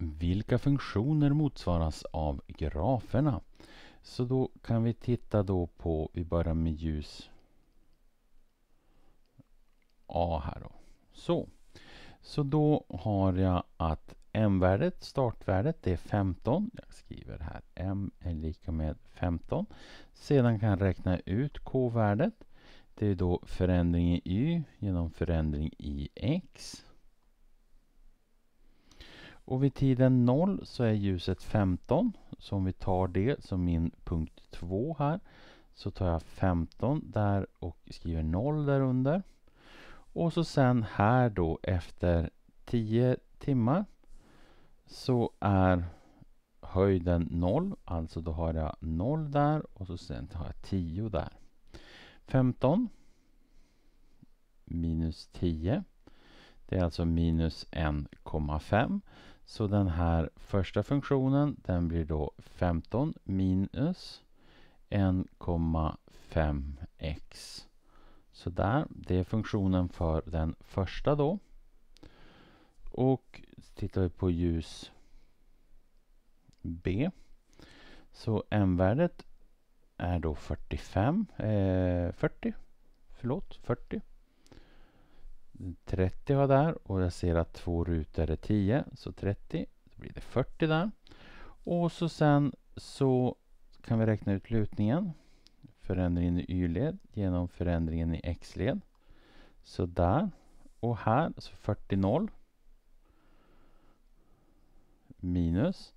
vilka funktioner motsvaras av graferna? Så då kan vi titta då på, vi börjar med ljus A här då. Så. Så då har jag att m-värdet, startvärdet, det är 15. Jag skriver här m är lika med 15. Sedan kan jag räkna ut k-värdet. Det är då förändring i y genom förändring i x. Och vid tiden 0 så är ljuset 15. Så om vi tar det som min punkt 2 här så tar jag 15 där och skriver 0 där under. Och så sen här då efter 10 timmar så är höjden 0, alltså då har jag 0 där och så sen har jag 10 där. 15 minus 10, det är alltså minus 1,5. Så den här första funktionen den blir då 15 minus 1,5x. Så där, det är funktionen för den första då. Och tittar vi på ljus B. Så m-värdet är då 45, eh, 40, förlåt, 40. 30 var där och jag ser att två rutor är 10 så 30 då blir det 40 där. Och så sen så kan vi räkna ut lutningen. Förändringen i y-led genom förändringen i x-led. Så där. Och här så 40 0 minus.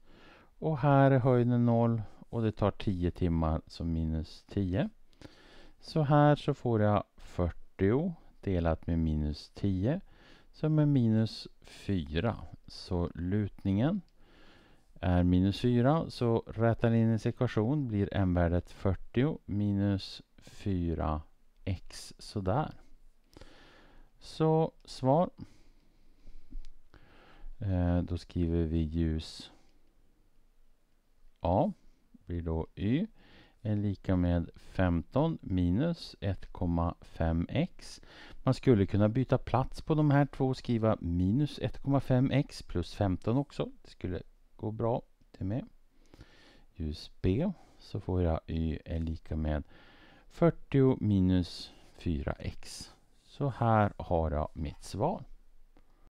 Och här är höjden 0 och det tar 10 timmar så minus 10. Så här så får jag 40 delat med minus 10 som är minus 4. Så lutningen är minus 4. Så rätar in i ekvation blir m-värdet 40 minus 4x sådär. Så svar. Eh, då skriver vi ljus A blir då Y är lika med 15 minus 1,5x. Man skulle kunna byta plats på de här två och skriva minus 1,5x plus 15 också. Det skulle gå bra det med. Ljus B så får jag y är lika med 40 minus 4x. Så här har jag mitt svar.